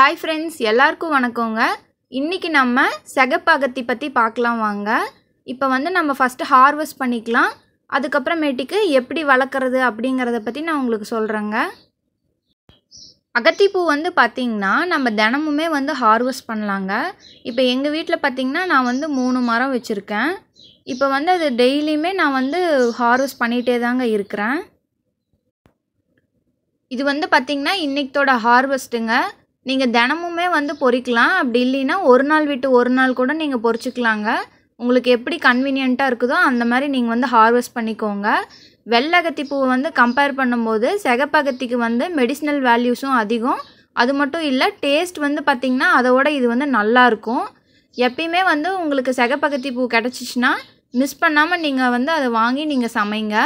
hi friends எல்லாருக்கும் வணக்கங்க இன்றைக்கி நம்ம செகப்பாகத்தி பற்றி பார்க்கலாம் வாங்க இப்போ வந்து நம்ம ஃபஸ்ட்டு ஹார்வெஸ்ட் பண்ணிக்கலாம் அதுக்கப்புறமேட்டுக்கு எப்படி வளர்க்குறது அப்படிங்கிறத பற்றி நான் உங்களுக்கு சொல்கிறேங்க அகத்திப்பூ வந்து பார்த்திங்கன்னா நம்ம தினமுமே வந்து ஹார்வெஸ்ட் பண்ணலாங்க இப்போ எங்கள் வீட்டில் பார்த்திங்கன்னா நான் வந்து மூணு மரம் வச்சுருக்கேன் இப்போ வந்து அது டெய்லியுமே நான் வந்து ஹார்வெஸ்ட் பண்ணிகிட்டே தாங்க இருக்கிறேன் இது வந்து பார்த்திங்கன்னா இன்றைக்கத்தோட ஹார்வெஸ்ட்டுங்க நீங்கள் தினமுமே வந்து பொறிக்கலாம் அப்படி இல்லைன்னா ஒரு நாள் விட்டு ஒரு நாள் கூட நீங்கள் பொறிச்சிக்கலாங்க உங்களுக்கு எப்படி கன்வீனியண்ட்டாக இருக்குதோ அந்த மாதிரி நீங்கள் வந்து ஹார்வெஸ்ட் பண்ணிக்கோங்க வெள்ளகத்தி பூவை வந்து கம்பேர் பண்ணும்போது செகப்பகத்திக்கு வந்து மெடிசினல் வேல்யூஸும் அதிகம் அது மட்டும் இல்லை டேஸ்ட் வந்து பார்த்திங்கன்னா அதோட இது வந்து நல்லாயிருக்கும் எப்பயுமே வந்து உங்களுக்கு செகப்பகத்தி பூ கிடச்சிச்சின்னா மிஸ் பண்ணாமல் நீங்கள் வந்து அதை வாங்கி நீங்கள் சமைங்க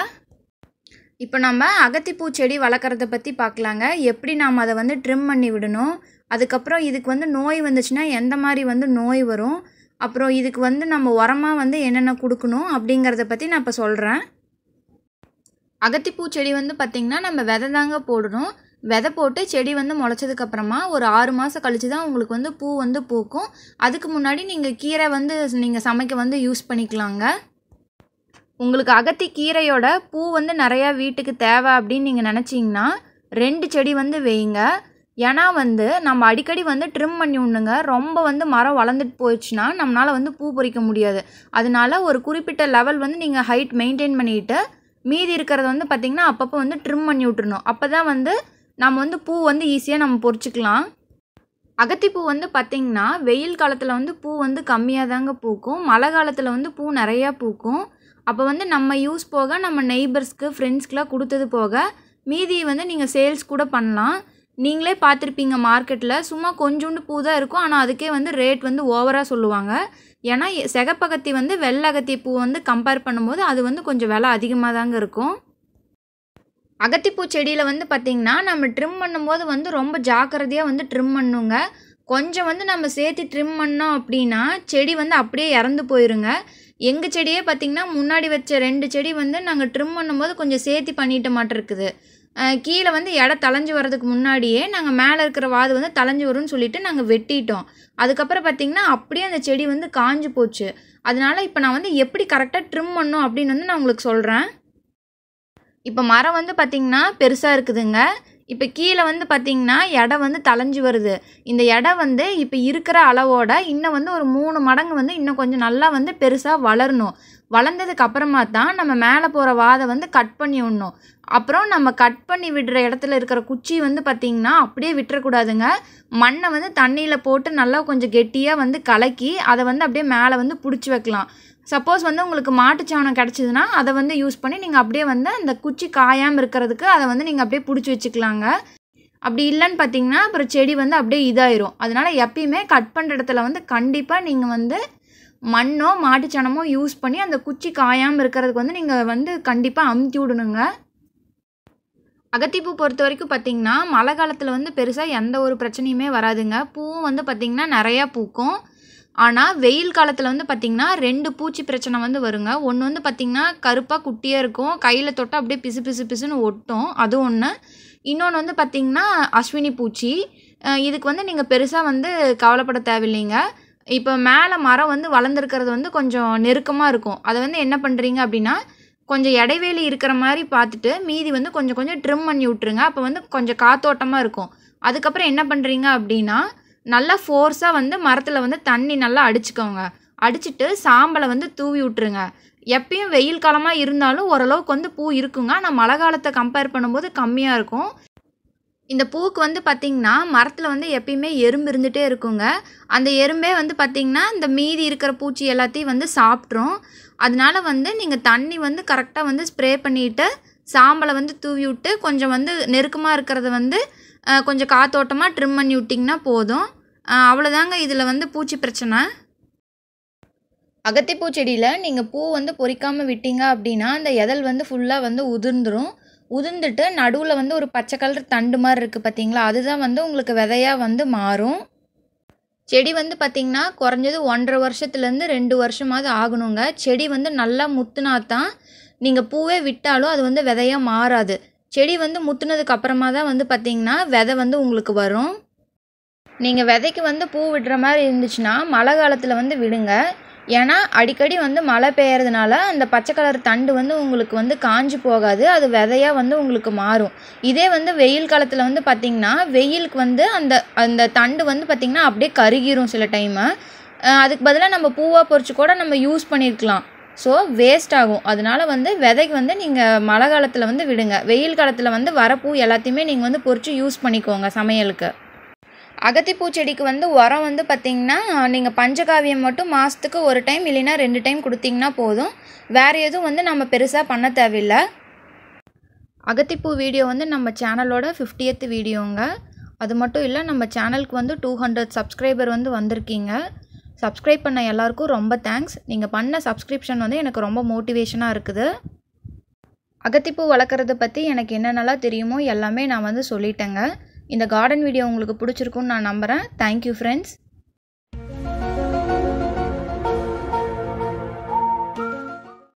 இப்போ நம்ம அகத்திப்பூ செடி வளர்க்குறத பற்றி பார்க்கலாங்க எப்படி நாம் அதை வந்து ட்ரிம் பண்ணி விடணும் அதுக்கப்புறம் இதுக்கு வந்து நோய் வந்துச்சுன்னா எந்த மாதிரி வந்து நோய் வரும் அப்புறம் இதுக்கு வந்து நம்ம உரமாக வந்து என்னென்ன கொடுக்கணும் அப்படிங்கிறத பற்றி நான் இப்போ சொல்கிறேன் அகத்திப்பூ செடி வந்து பார்த்திங்கன்னா நம்ம விதை தாங்க போடணும் விதை போட்டு செடி வந்து முளைச்சதுக்கப்புறமா ஒரு ஆறு மாதம் கழித்து தான் உங்களுக்கு வந்து பூ வந்து பூக்கும் அதுக்கு முன்னாடி நீங்கள் கீரை வந்து நீங்கள் சமைக்க வந்து யூஸ் பண்ணிக்கலாங்க உங்களுக்கு அகத்தி கீரையோட பூ வந்து நிறையா வீட்டுக்கு தேவை அப்படின்னு நீங்கள் நினச்சிங்கன்னா ரெண்டு செடி வந்து வேயுங்க ஏன்னா வந்து நம்ம அடிக்கடி வந்து ட்ரிம் பண்ணி விடணுங்க ரொம்ப வந்து மரம் வளர்ந்துட்டு போயிடுச்சுன்னா நம்மளால் வந்து பூ பொறிக்க முடியாது அதனால ஒரு குறிப்பிட்ட லெவல் வந்து நீங்கள் ஹைட் மெயின்டைன் பண்ணிவிட்டு மீதி இருக்கிறத வந்து பார்த்திங்கன்னா அப்பப்போ வந்து ட்ரிம் பண்ணி விட்டுருணும் அப்போ தான் வந்து நம்ம வந்து பூ வந்து ஈஸியாக நம்ம பொறிச்சிக்கலாம் அகத்திப்பூ வந்து பார்த்திங்கன்னா வெயில் காலத்தில் வந்து பூ வந்து கம்மியாக தாங்க பூக்கும் மழை காலத்தில் வந்து பூ நிறையா பூக்கும் அப்போ வந்து நம்ம யூஸ் போக நம்ம நெய்பர்ஸ்க்கு ஃப்ரெண்ட்ஸ்க்கெலாம் கொடுத்தது போக மீதி வந்து நீங்கள் சேல்ஸ் கூட பண்ணலாம் நீங்களே பார்த்துருப்பீங்க மார்க்கெட்டில் சும்மா கொஞ்சோண்டு பூ தான் இருக்கும் ஆனால் அதுக்கே வந்து ரேட் வந்து ஓவராக சொல்லுவாங்க ஏன்னா செகப்பகத்தி வந்து வெள்ளகத்தி பூ வந்து கம்பேர் பண்ணும்போது அது வந்து கொஞ்சம் விலை அதிகமாக தாங்க இருக்கும் அகத்திப்பூ செடியில் வந்து பார்த்திங்கன்னா நம்ம ட்ரிம் பண்ணும்போது வந்து ரொம்ப ஜாக்கிரதையாக வந்து ட்ரிம் பண்ணுங்க கொஞ்சம் வந்து நம்ம சேர்த்து ட்ரிம் பண்ணோம் அப்படின்னா செடி வந்து அப்படியே இறந்து போயிருங்க எங்கள் செடியே பார்த்திங்கன்னா முன்னாடி வச்ச ரெண்டு செடி வந்து நாங்கள் ட்ரிம் பண்ணும்போது கொஞ்சம் சேர்த்து பண்ணிட்ட மாட்டிருக்குது கீழே வந்து இட தலைஞ்சு வரதுக்கு முன்னாடியே நாங்கள் மேலே இருக்கிற வாது வந்து தளைஞ்சு வரும்னு சொல்லிட்டு நாங்கள் வெட்டிட்டோம் அதுக்கப்புறம் பார்த்திங்கன்னா அப்படியே அந்த செடி வந்து காஞ்சு போச்சு அதனால் இப்போ நான் வந்து எப்படி கரெக்டாக ட்ரிம் பண்ணும் அப்படின்னு வந்து நான் உங்களுக்கு சொல்கிறேன் இப்போ மரம் வந்து பார்த்திங்கன்னா பெருசாக இருக்குதுங்க இப்போ கீழே வந்து பார்த்திங்கன்னா எடை வந்து தலைஞ்சி வருது இந்த எடை வந்து இப்போ இருக்கிற அளவோட இன்னும் வந்து ஒரு மூணு மடங்கு வந்து இன்னும் கொஞ்சம் நல்லா வந்து பெருசாக வளரணும் வளர்ந்ததுக்கு அப்புறமா தான் நம்ம மேலே போகிற வாதை வந்து கட் பண்ணி விடணும் அப்புறம் நம்ம கட் பண்ணி விடுற இடத்துல இருக்கிற குச்சி வந்து பார்த்திங்கன்னா அப்படியே விட்டுறக்கூடாதுங்க மண்ணை வந்து தண்ணியில் போட்டு நல்லா கொஞ்சம் கெட்டியாக வந்து கலக்கி அதை வந்து அப்படியே மேலே வந்து பிடிச்சி வைக்கலாம் சப்போஸ் வந்து உங்களுக்கு மாட்டுச்சாணம் கிடச்சிதுன்னா அதை வந்து யூஸ் பண்ணி நீங்கள் அப்படியே வந்து அந்த குச்சி காயாமல் இருக்கிறதுக்கு அதை வந்து நீங்கள் அப்படியே பிடிச்சி வச்சுக்கலாங்க அப்படி இல்லைன்னு பார்த்தீங்கன்னா அப்புறம் செடி வந்து அப்படியே இதாயிரும் அதனால் எப்பயுமே கட் பண்ணுற இடத்துல வந்து கண்டிப்பாக நீங்கள் வந்து மண்ணோ மாட்டுச்சாணமோ யூஸ் பண்ணி அந்த குச்சி காயாமல் இருக்கிறதுக்கு வந்து நீங்கள் வந்து கண்டிப்பாக அமுத்தி விடணுங்க அகத்திப்பூ பொறுத்த வரைக்கும் பார்த்திங்கன்னா மழை காலத்தில் வந்து பெருசாக எந்த ஒரு பிரச்சனையுமே வராதுங்க பூவும் வந்து பார்த்திங்கன்னா நிறையா பூக்கும் ஆனால் வெயில் காலத்தில் வந்து பார்த்திங்கன்னா ரெண்டு பூச்சி பிரச்சனை வந்து வருங்க ஒன்று வந்து பார்த்திங்கன்னா கருப்பாக குட்டியாக இருக்கும் கையில் தொட்டால் அப்படியே பிசு பிசு பிசுன்னு ஒட்டும் அது ஒன்று இன்னொன்று வந்து பார்த்திங்கன்னா அஸ்வினி பூச்சி இதுக்கு வந்து நீங்கள் பெருசாக வந்து கவலைப்பட தேவையில்லைங்க இப்போ மேலே மரம் வந்து வளர்ந்துருக்கிறது வந்து கொஞ்சம் நெருக்கமாக இருக்கும் அதை வந்து என்ன பண்ணுறீங்க அப்படின்னா கொஞ்சம் இடைவேளி இருக்கிற மாதிரி பார்த்துட்டு மீதி வந்து கொஞ்சம் கொஞ்சம் ட்ரிம் பண்ணி விட்ருங்க அப்போ வந்து கொஞ்சம் காத்தோட்டமாக இருக்கும் அதுக்கப்புறம் என்ன பண்ணுறீங்க அப்படின்னா நல்லா ஃபோர்ஸாக வந்து மரத்தில் வந்து தண்ணி நல்லா அடிச்சுக்கோங்க அடிச்சுட்டு சாம்பலை வந்து தூவி விட்டுருங்க எப்பயும் வெயில் காலமாக இருந்தாலும் ஓரளவுக்கு வந்து பூ இருக்குங்க ஆனால் மழை காலத்தை கம்பேர் பண்ணும்போது கம்மியாக இருக்கும் இந்த பூவுக்கு வந்து பார்த்திங்கன்னா மரத்தில் வந்து எப்பயுமே எறும்பு இருந்துகிட்டே இருக்குங்க அந்த எறும்பே வந்து பார்த்திங்கன்னா இந்த மீதி இருக்கிற பூச்சி எல்லாத்தையும் வந்து சாப்பிட்ரும் அதனால வந்து நீங்கள் தண்ணி வந்து கரெக்டாக வந்து ஸ்ப்ரே பண்ணிவிட்டு சாம்பலை வந்து தூவி விட்டு கொஞ்சம் வந்து நெருக்கமாக இருக்கிறத வந்து கொஞ்சம் காத்தோட்டமாக ட்ரிம் பண்ணி விட்டிங்கன்னா போதும் அவ்வளோதாங்க இதில் வந்து பூச்சி பிரச்சனை அகத்திப்பூ செடியில் நீங்கள் பூ வந்து பொறிக்காமல் விட்டீங்க அப்படின்னா அந்த எதல் வந்து ஃபுல்லாக வந்து உதிர்ந்துடும் உதிர்ந்துட்டு நடுவில் வந்து ஒரு பச்சை கலர் தண்டு மாதிரி இருக்குது பார்த்தீங்களா அதுதான் வந்து உங்களுக்கு விதையாக வந்து மாறும் செடி வந்து பார்த்திங்கன்னா குறைஞ்சது ஒன்றரை வருஷத்துலேருந்து ரெண்டு வருஷமாவது ஆகணுங்க செடி வந்து நல்லா முத்துனா தான் நீங்கள் பூவே விட்டாலும் அது வந்து விதையாக மாறாது செடி வந்து முத்துனதுக்கு அப்புறமா தான் வந்து பார்த்திங்கன்னா விதை வந்து உங்களுக்கு வரும் நீங்கள் விதைக்கு வந்து பூ விடுற மாதிரி இருந்துச்சுன்னா மழை காலத்தில் வந்து விடுங்க ஏன்னா அடிக்கடி வந்து மழை பெய்யறதுனால அந்த பச்சை கலர் தண்டு வந்து உங்களுக்கு வந்து காஞ்சி போகாது அது விதையாக வந்து உங்களுக்கு மாறும் இதே வந்து வெயில் காலத்தில் வந்து பார்த்திங்கன்னா வெயிலுக்கு வந்து அந்த அந்த தண்டு வந்து பார்த்திங்கன்னா அப்படியே கருகிரும் சில டைமு அதுக்கு பதிலாக நம்ம பூவாக பொறிச்சு கூட நம்ம யூஸ் பண்ணியிருக்கலாம் ஸோ வேஸ்ட் ஆகும் அதனால் வந்து விதைக்கு வந்து நீங்கள் மழை காலத்தில் வந்து விடுங்க வெயில் காலத்தில் வந்து வரப்பூ எல்லாத்தையுமே நீங்கள் வந்து பொறிச்சு யூஸ் பண்ணிக்கோங்க சமையலுக்கு அகத்திப்பூ செடிக்கு வந்து உரம் வந்து பார்த்திங்கன்னா நீங்கள் பஞ்சகாவியம் மட்டும் மாதத்துக்கு ஒரு டைம் இல்லைன்னா ரெண்டு டைம் கொடுத்தீங்கன்னா போதும் வேறு எதுவும் வந்து நம்ம பெருசாக பண்ண தேவையில்லை அகத்திப்பூ வீடியோ வந்து நம்ம சேனலோட ஃபிஃப்டியத்து வீடியோங்க அது மட்டும் இல்லை நம்ம சேனலுக்கு வந்து டூ ஹண்ட்ரட் சப்ஸ்கிரைபர் வந்து வந்திருக்கீங்க சப்ஸ்கிரைப் பண்ண எல்லாருக்கும் ரொம்ப தேங்க்ஸ் நீங்கள் பண்ண சப்ஸ்கிரிப்ஷன் வந்து எனக்கு ரொம்ப மோட்டிவேஷனாக இருக்குது அகத்திப்பூ வளர்க்குறத பற்றி எனக்கு என்னென்னலாம் தெரியுமோ எல்லாமே நான் வந்து சொல்லிட்டேங்க இந்த கார்டன் வீடியோ உங்களுக்கு பிடிச்சிருக்குன்னு நான் நம்புகிறேன் தேங்க்யூ ஃப்ரெண்ட்ஸ்